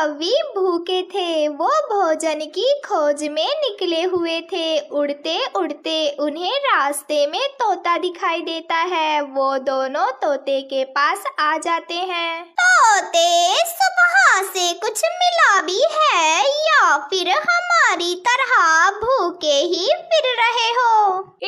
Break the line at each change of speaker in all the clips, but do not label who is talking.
कवि भूखे थे वो भोजन की खोज में निकले हुए थे उड़ते उड़ते उन्हें रास्ते में तोता दिखाई देता है वो दोनों तोते के पास आ जाते हैं तोते सुबह से कुछ मिला भी है या हमारी
तरह भूखे ही फिर रहे हो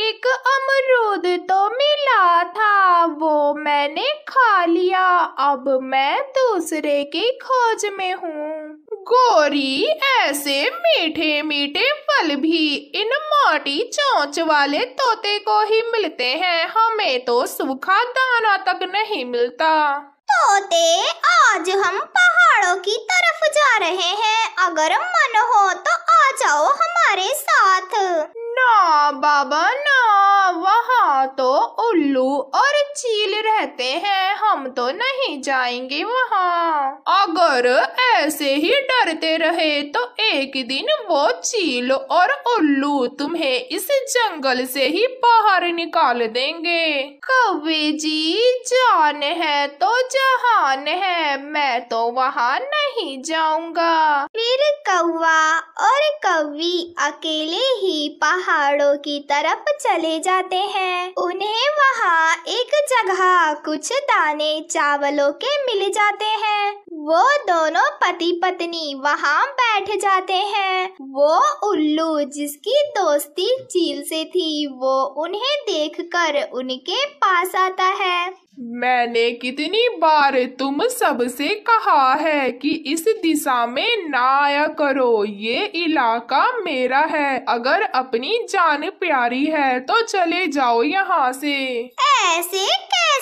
एक अमरूद तो मिला था वो मैंने खा लिया अब मैं दूसरे की खोज में हूँ गोरी ऐसे मीठे मीठे फल भी इन मोटी चोंच वाले तोते को ही मिलते हैं हमें तो सूखा दाना तक नहीं मिलता तोते आज हम पहाड़ों की तरफ जा रहे हैं अगर मन हो तो आ जाओ हमारे साथ ना बाबा ना वहाँ तो उल्लू और चील रहते हैं हम तो नहीं जाएंगे वहाँ अगर ऐसे ही डरते रहे तो एक दिन वो चील और उल्लू तुम्हें इस जंगल से ही बाहर निकाल देंगे कवि जी जान है तो जहान है मैं तो वहाँ नहीं जाऊंगा फिर कौवा और
कवि अकेले ही पहाड़ों की तरफ चले जाते जाते हैं उन्हें वहाँ एक जगह कुछ दाने चावलों के मिल जाते हैं वो दोनों पति पत्नी वहाँ बैठ जाते हैं वो उल्लू जिसकी दोस्ती चील से थी वो उन्हें देखकर
उनके पास आता है मैंने कितनी बार तुम सबसे कहा है कि इस दिशा में ना आया करो ये इलाका मेरा है अगर अपनी जान प्यारी है तो चले जाओ यहाँ से ऐसे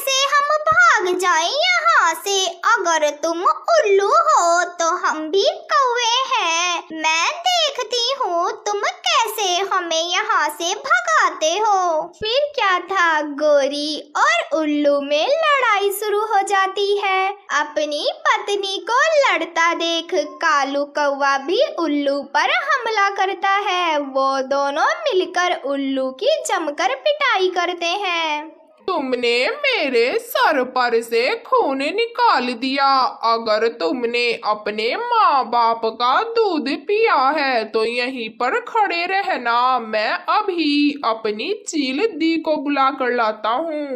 से हम भाग जाए यहाँ से अगर
तुम उल्लू हो तो हम भी कौवे हैं मैं देखती हूँ तुम कैसे हमें यहाँ से भगाते हो फिर क्या था गोरी और उल्लू में लड़ाई शुरू हो जाती है अपनी पत्नी को लड़ता देख कालू कौवा भी उल्लू पर हमला
करता है वो दोनों मिलकर उल्लू की जमकर पिटाई करते हैं तुमने मेरे सर पर से खून निकाल दिया अगर तुमने अपने माँ बाप का दूध पिया है तो यहीं पर खड़े रहना मैं अभी अपनी चील दी को बुला कर लाता हूँ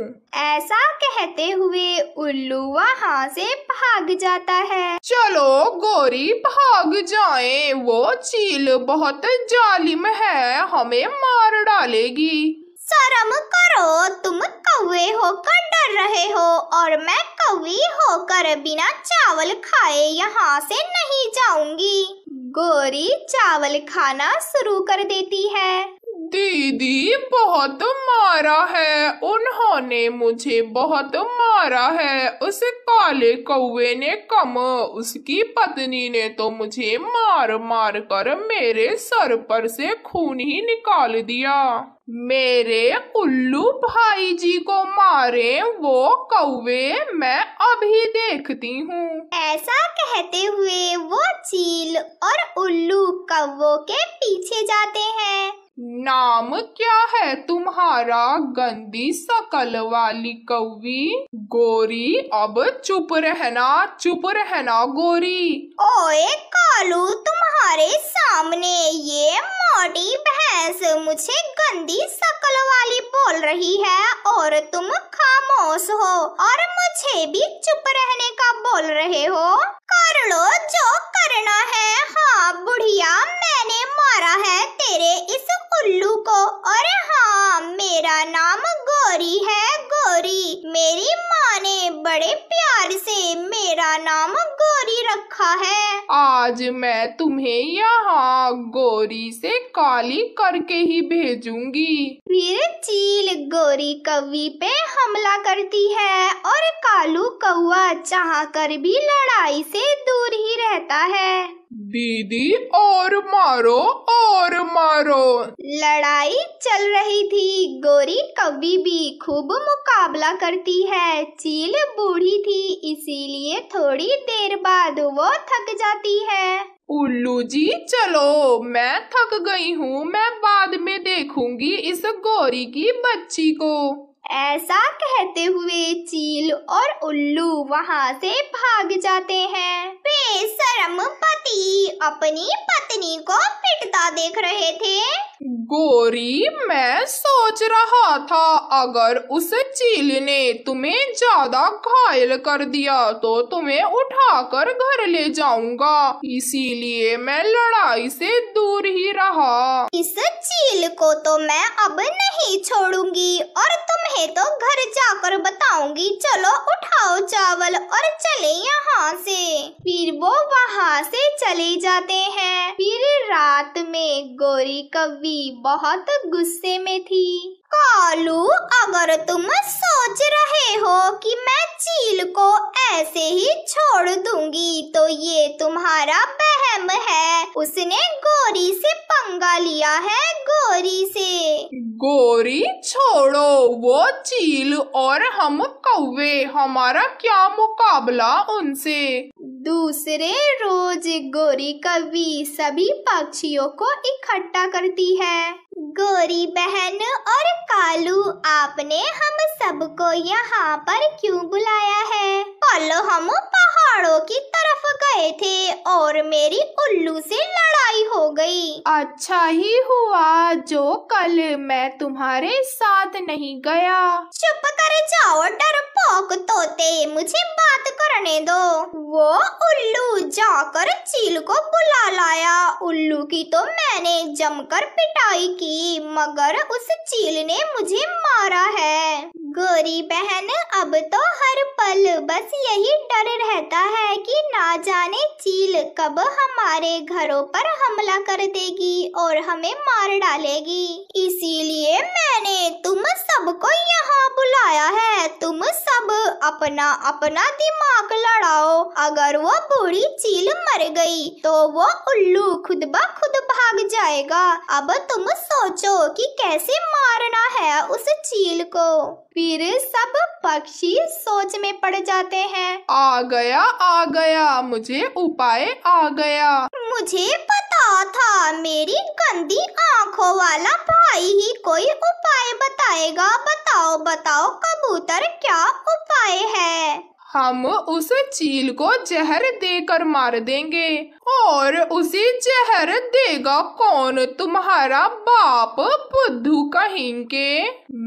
ऐसा कहते हुए उल्लू वहाँ से भाग जाता है चलो गोरी भाग जाए वो चील बहुत जालिम है हमें मार डालेगी शर्म करो
तुम कौवे होकर डर रहे हो और मैं कौवी होकर बिना चावल खाए यहाँ से नहीं जाऊंगी गोरी चावल
खाना शुरू कर देती है दीदी बहुत मारा है उन्होंने मुझे बहुत मारा है उस काले कौवे ने कम उसकी पत्नी ने तो मुझे मार मार कर मेरे सर पर से खून ही निकाल दिया मेरे उल्लू भाई जी को मारे वो कौवे मैं अभी देखती हूँ ऐसा कहते हुए वो चील और उल्लू कौवों के पीछे जाते हैं नाम क्या है तुम्हारा गंदी सकल वाली कौवी गोरी अब चुप रहना चुप रहना गोरी ओए कालू तुम्हारे सामने
ये मोटी भैंस मुझे गंदी शकल वाली बोल रही है और तुम खामोश हो और मुझे भी चुप रहने का बोल रहे हो कर लो जो करना है हाँ बुढ़िया
राज्य में तुम काली करके ही भेजूंगी फिर चील गोरी
कवि पे हमला करती है और कालू कौआ चाह कर भी लड़ाई से दूर ही रहता है दीदी और मारो और मारो लड़ाई चल रही थी गोरी कवि भी खूब मुकाबला करती है चील बूढ़ी थी इसीलिए थोड़ी
देर बाद वो थक जाती है उल्लू जी चलो मैं थक गई हूँ मैं बाद में देखूंगी इस गोरी की बच्ची को ऐसा कहते हुए चील और उल्लू वहाँ से भाग
जाते हैं वे शर्म पति अपनी पत्नी को पिटता
देख रहे थे गोरी मैं सोच रहा था अगर उस चील ने तुम्हें ज्यादा घायल कर दिया तो तुम्हें उठाकर घर ले जाऊंगा इसीलिए मैं लड़ाई से दूर ही रहा इस चील को तो मैं अब नहीं छोड़ूंगी और
तुम्हें है तो घर जाकर बताऊंगी चलो उठाओ चावल और चले यहाँ से फिर वो वहाँ से चले जाते हैं फिर रात में गोरी कवि बहुत गुस्से में थी कालू अगर तुम सोच रहे हो कि मैं चील को ऐसे ही छोड़ दूंगी तो ये तुम्हारा बहम है उसने गोरी से
पंगा लिया है गोरी से गोरी छोड़ो वो चील और हम कौवे हमारा क्या मुकाबला उनसे दूसरे रोज गोरी कवि सभी पक्षियों को
इकट्ठा करती है गोरी बहन और कालू आपने हम सबको यहाँ पर क्यों बुलाया है कल हम पहाड़ों की तरफ गए थे और मेरी उल्लू से लड़ाई हो गई अच्छा ही हुआ जो कल मैं तुम्हारे
साथ नहीं
गया चुप कर जाओ डर भौंक तोते मुझे बात करने दो वो उल्लू जाकर चील को बुला लाया उल्लू की तो मैंने जमकर पिटाई की मगर उस चील ने मुझे मारा है गोरी बहन अब तो हर पल बस यही डर रहता है कि ना जाने चील कब हमारे घरों पर हमला कर देगी और हमें मार डालेगी इसीलिए मैंने तुम सबको यहाँ बुलाया है तुम सब सब अपना अपना दिमाग लड़ाओ अगर वो बूढ़ी चील मर गई तो वो उल्लू खुद ब खुद भाग जाएगा अब तुम सोचो कि कैसे मारना है उस चील को फिर सब पक्षी सोच में पड़ जाते हैं आ गया आ गया मुझे उपाय आ गया मुझे पत... कहा था मेरी गंदी आंखों वाला भाई ही कोई उपाय बताएगा बताओ
बताओ कबूतर क्या उपाय है हम उस चील को जहर देकर मार देंगे और उसे जहर देगा कौन तुम्हारा बाप बुद्धू कहेंगे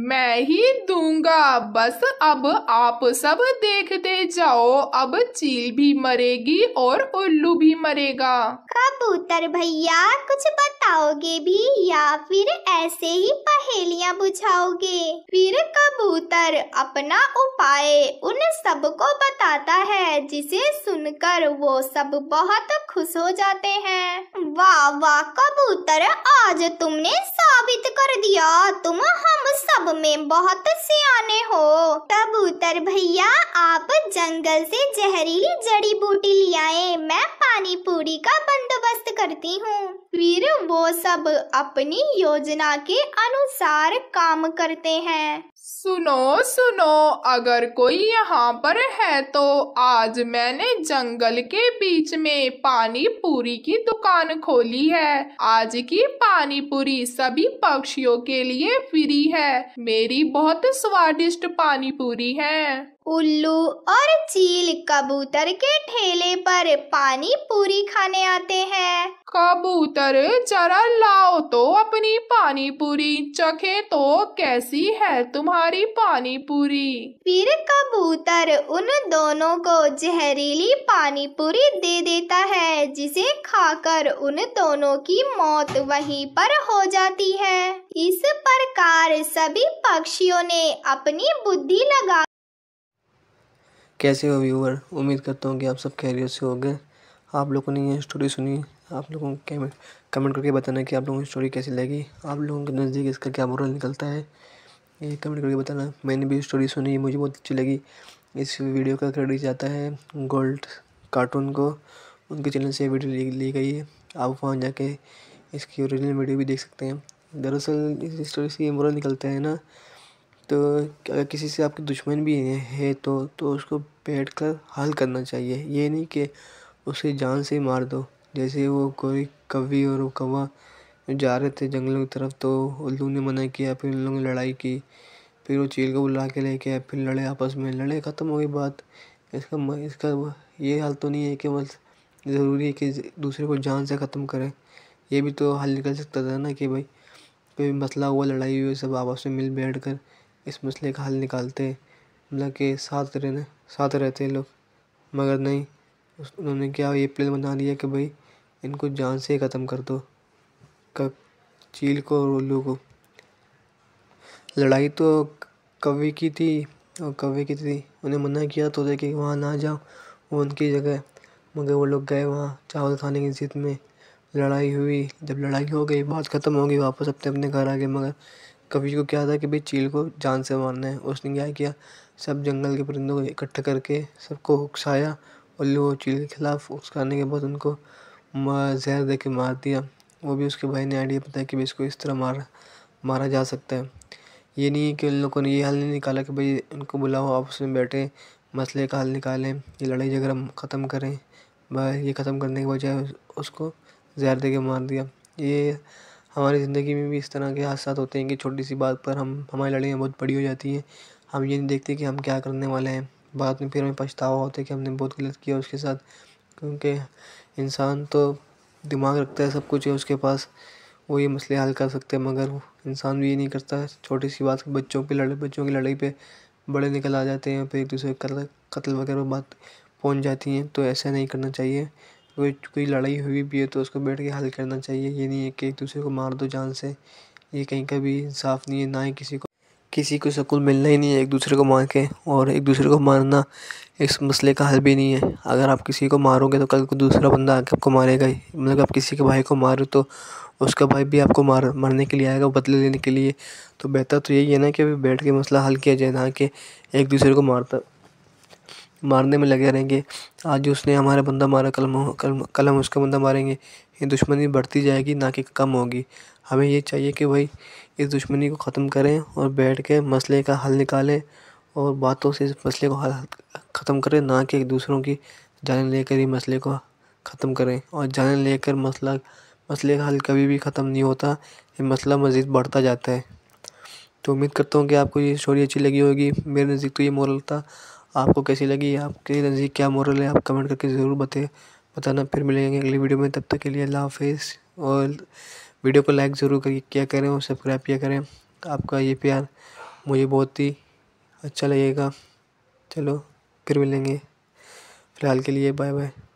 मैं ही दूंगा बस अब आप सब देखते जाओ अब चील भी मरेगी और उल्लू भी मरेगा कबूतर भैया कुछ
बताओगे भी या फिर ऐसे ही पहेलियाँ बुझाओगे फिर कबूतर अपना उपाय उन सबको बताता है जिसे सुनकर वो सब बहुत खुश खुश हो जाते हैं वाह वाह कबूतर आज तुमने साबित कर दिया तुम हम सब में बहुत सियाने हो कबूतर भैया आप जंगल से जहरीली जड़ी बूटी ले आए मैं पानी पूरी का बंदोबस्त करती हूँ फिर वो
सब अपनी योजना के अनुसार काम करते हैं सुनो सुनो अगर कोई यहाँ पर है तो आज मैंने जंगल के बीच में पानी पूरी की दुकान खोली है आज की पानी पूरी सभी पक्षियों के लिए फ्री है मेरी बहुत स्वादिष्ट पानी पूरी है उल्लू और चील कबूतर के ठेले पर पानी पूरी खाने आते हैं कबूतर जरा लाओ तो अपनी पानी पूरी चखे तो कैसी है तुम्हारी पानी पूरी फिर कबूतर उन दोनों को जहरीली
पानी पूरी दे देता है जिसे खाकर उन दोनों की मौत वहीं पर हो जाती है इस प्रकार सभी पक्षियों ने अपनी बुद्धि लगा
कैसे हो व्यूअर उम्मीद करता हूँ कि आप सब खैरियत से हो गए आप लोगों ने ये स्टोरी सुनी आप लोगों को कमेंट करके बताना कि आप लोगों की स्टोरी कैसी लगी आप लोगों के नज़दीक इसका क्या मोरल निकलता है ये कमेंट करके बताना मैंने भी स्टोरी सुनी मुझे बहुत अच्छी लगी इस वीडियो का क्रेडिट जाता है गोल्ड कार्टून को उनके चैनल से वीडियो ली, ली गई है आप वहाँ जाके इसकी ओरिजिनल वीडियो भी देख सकते हैं दरअसल इस स्टोरी से ये मोरल निकलता है ना तो अगर किसी से आपके दुश्मन भी है तो तो उसको बैठ कर हल करना चाहिए ये नहीं कि उसे जान से ही मार दो जैसे वो कोई कवि और वो कौवा जा रहे थे जंगलों की तरफ तो उल्लू ने मना किया फिर उन लोगों ने लड़ाई की फिर वो चील को बुला के लेके आए फिर लड़े आपस में लड़े ख़त्म हो गई बात इसका इसका ये हाल तो नहीं है कि बस ज़रूरी है कि दूसरे को जान से ख़त्म करें ये भी तो हल निकल सकता था ना कि भाई कोई मसला हुआ लड़ाई हुई सब आपस में मिल बैठ कर इस मसले का हल निकालते मतलब के साथ रहने साथ रहते लोग मगर नहीं उन्होंने क्या ये प्लान बना लिया कि भाई इनको जान से ख़त्म कर दो कब चील को और उल्लू को लड़ाई तो कवि की थी और कवि की थी उन्हें मना किया तो कि वहाँ ना जाओ वो उनकी जगह मगर वो लोग गए वहाँ चावल खाने की जिद में लड़ाई हुई जब लड़ाई हो गई बात ख़त्म हो गई वापस अपने अपने घर आ गए मगर कबीर को क्या था कि भाई चील को जान से मारना है उसने क्या किया सब जंगल के परिंदों को इकट्ठा करके सबको उकसाया और वो चील के खिलाफ उकसाने के बाद उनको जहर दे के मार दिया वो भी उसके भाई ने आइडिया बताया कि भाई इसको इस तरह मारा मारा जा सकता है ये नहीं है कि उन लोगों ने ये हल नहीं निकाला कि भाई उनको बुलाओ आपस में बैठे मसले का हल निकालें ये लड़ाई झगड़ा ख़त्म करें भाई ये ख़त्म करने के बजाय उसको जहर दे के मार दिया ये हमारी ज़िंदगी में भी इस तरह के हादसा होते हैं कि छोटी सी बात पर हम हमारी लड़ाइयाँ बहुत बड़ी हो जाती हैं हम ये नहीं देखते कि हम क्या करने वाले हैं बाद में फिर हमें पछतावा होता है कि हमने बहुत गलत किया उसके साथ क्योंकि इंसान तो दिमाग रखता है सब कुछ है उसके पास वो ये मसले हल कर सकते हैं मगर इंसान भी ये नहीं करता छोटी सी बात बच्चों की लड़ाई बच्चों की लड़ाई पे बड़े निकल आ जाते हैं फिर एक दूसरे कत्ल वगैरह बात पहुंच जाती हैं तो ऐसा नहीं करना चाहिए कोई कोई लड़ाई हुई भी है तो उसको बैठ के हल करना चाहिए ये नहीं है कि एक दूसरे को मार दो जान से ये कहीं का भी इंसाफ नहीं है ना ही किसी को किसी को सकून मिलना ही नहीं है एक दूसरे को मार के और एक दूसरे को मारना इस मसले का हल भी नहीं है अगर आप किसी को मारोगे तो कल को दूसरा बंदा आके आपको मारेगा ही मतलब आप किसी के भाई को मारो तो उसका भाई भी आपको मार मारने के लिए आएगा बदले लेने के लिए तो बेहतर तो यही है ना कि अभी बैठ के मसला हल किया जाए ना कि एक दूसरे को मारता मारने में लगे रहेंगे आज उसने हमारा बंदा मारा कल कल कल हम उसका बंदा मारेंगे ये दुश्मनी बढ़ती जाएगी ना कि कम होगी हमें ये चाहिए कि भाई इस दुश्मनी को ख़त्म करें और बैठ के मसले का हल निकालें और बातों से इस मसले को हल ख़त्म करें ना कि एक दूसरों की जान लेकर ही मसले को ख़त्म करें और जान लेकर मसला मसले का हल कभी भी ख़त्म नहीं होता ये मसला मज़ीद बढ़ता जाता है तो उम्मीद करता हूँ कि आपको ये स्टोरी अच्छी लगी होगी मेरे नज़दीक तो ये मोरल था आपको कैसी लगी आपके नज़दीक क्या मॉरल है आप कमेंट करके ज़रूर बताए बताना फिर मिलेंगे अगली वीडियो में तब तक के लिए अल्लाह हाफिज़ और वीडियो को लाइक ज़रूर करिए किया करें और सब्सक्राइब किया करें आपका ये प्यार मुझे बहुत ही अच्छा लगेगा चलो फिर मिलेंगे फ़िलहाल के लिए बाय बाय